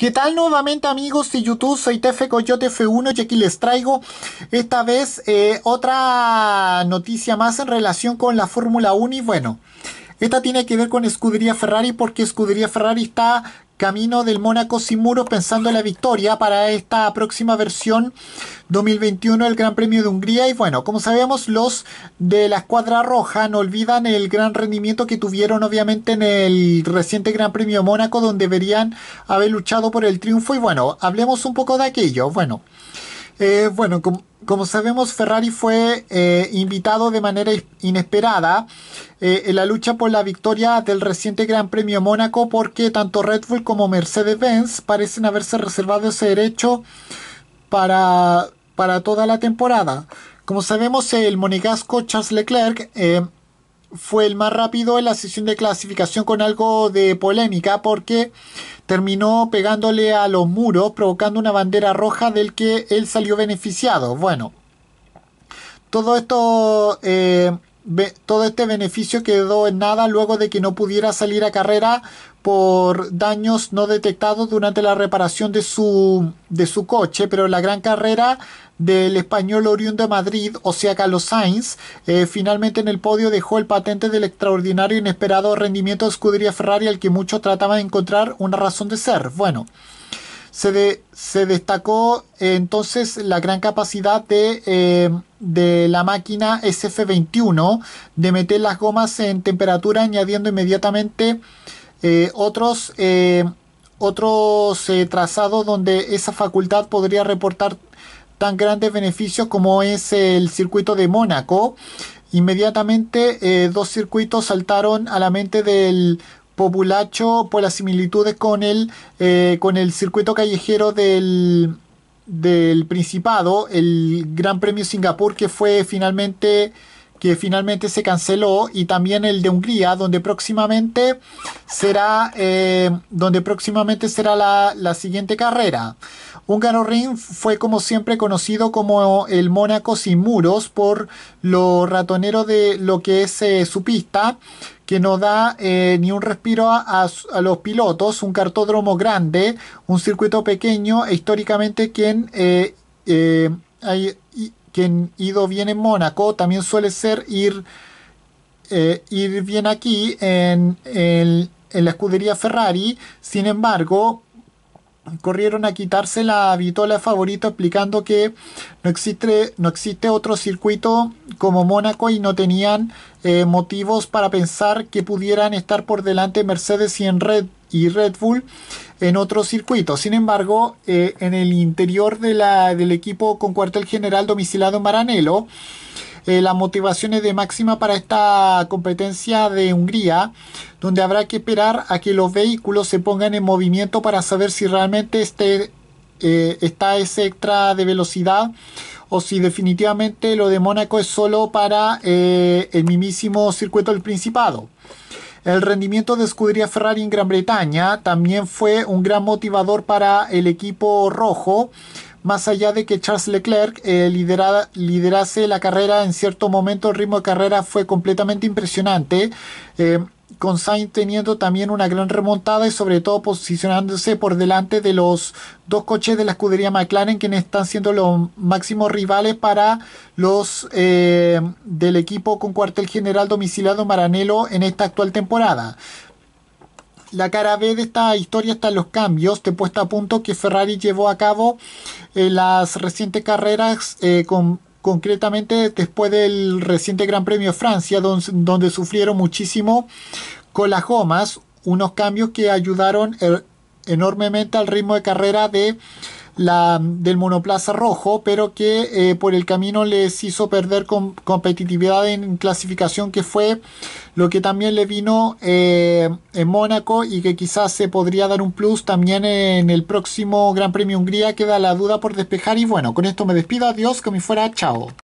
¿Qué tal nuevamente amigos de YouTube? Soy TF F1 y aquí les traigo esta vez eh, otra noticia más en relación con la Fórmula 1 y bueno, esta tiene que ver con Escudería Ferrari porque Escudería Ferrari está camino del Mónaco sin muros pensando en la victoria para esta próxima versión 2021 del Gran Premio de Hungría y bueno, como sabemos los de la escuadra roja no olvidan el gran rendimiento que tuvieron obviamente en el reciente Gran Premio de Mónaco donde deberían haber luchado por el triunfo y bueno, hablemos un poco de aquello, bueno, eh, bueno, como como sabemos, Ferrari fue eh, invitado de manera inesperada eh, en la lucha por la victoria del reciente Gran Premio Mónaco porque tanto Red Bull como Mercedes-Benz parecen haberse reservado ese derecho para, toda la temporada. Como sabemos, el monegasco Charles Leclerc eh, fue el más rápido en la sesión de clasificación con algo de polémica porque terminó pegándole a los muros provocando una bandera roja del que él salió beneficiado. Bueno, todo esto... Eh, todo este beneficio quedó en nada luego de que no pudiera salir a carrera por daños no detectados durante la reparación de su, de su coche, pero la gran carrera del español oriundo de Madrid, o sea Carlos Sainz, eh, finalmente en el podio dejó el patente del extraordinario e inesperado rendimiento de escudería Ferrari al que muchos trataban de encontrar una razón de ser. Bueno, se, se destacó eh, entonces la gran capacidad de, eh, de la máquina SF21 de meter las gomas en temperatura añadiendo inmediatamente eh, otros eh, otros eh, trazados donde esa facultad podría reportar tan grandes beneficios como es el circuito de Mónaco. Inmediatamente dos circuitos saltaron a la mente del populacho por las similitudes con el, con el circuito callejero del, del Principado, el Gran Premio Singapur que fue finalmente que finalmente se canceló, y también el de Hungría, donde próximamente será, eh, donde próximamente será la, la siguiente carrera. Húngaro Ring fue como siempre conocido como el Mónaco sin muros por lo ratonero de lo que es eh, su pista, que no da eh, ni un respiro a, los pilotos, un cartódromo grande, un circuito pequeño históricamente quien quien ido bien en Mónaco también suele ser ir, eh, ir bien aquí en, la escudería Ferrari. Sin embargo, corrieron a quitarse la vitola favorito explicando que no existe, no otro circuito como Mónaco y no tenían eh, motivos para pensar que pudieran estar por delante Mercedes y en Red y Red Bull en otro circuito. Sin embargo, eh, en el interior de del equipo con cuartel general domicilado en Maranello, eh, la motivación es de máxima para esta competencia de Hungría, donde habrá que esperar a que los vehículos se pongan en movimiento para saber si realmente este, eh, está ese extra de velocidad o si definitivamente lo de Mónaco es solo para el mismísimo circuito del Principado. El rendimiento de escudería Ferrari en Gran Bretaña también fue un gran motivador para el equipo rojo, más allá de que Charles Leclerc eh, liderase la carrera en cierto momento, el ritmo de carrera fue completamente impresionante. Eh, con Sainz teniendo también una gran remontada y sobre todo posicionándose por delante de los dos coches de la escudería McLaren quienes están siendo los máximos rivales para los eh, del equipo con cuartel general domiciliado Maranelo en esta actual temporada. La cara B de esta historia está los cambios de puesta a punto que Ferrari llevó a cabo en las recientes carreras eh, con concretamente después del reciente Gran Premio Francia, donde sufrieron muchísimo con las gomas, unos cambios que ayudaron er, enormemente al ritmo de carrera de la, del monoplaza rojo, pero que eh, por el camino les hizo perder competitividad en clasificación, que fue lo que también le vino eh, en Mónaco y que quizás se podría dar un plus también en el próximo Gran Premio Hungría. Queda la duda por despejar y bueno, con esto me despido, adiós, que me fuera, chao.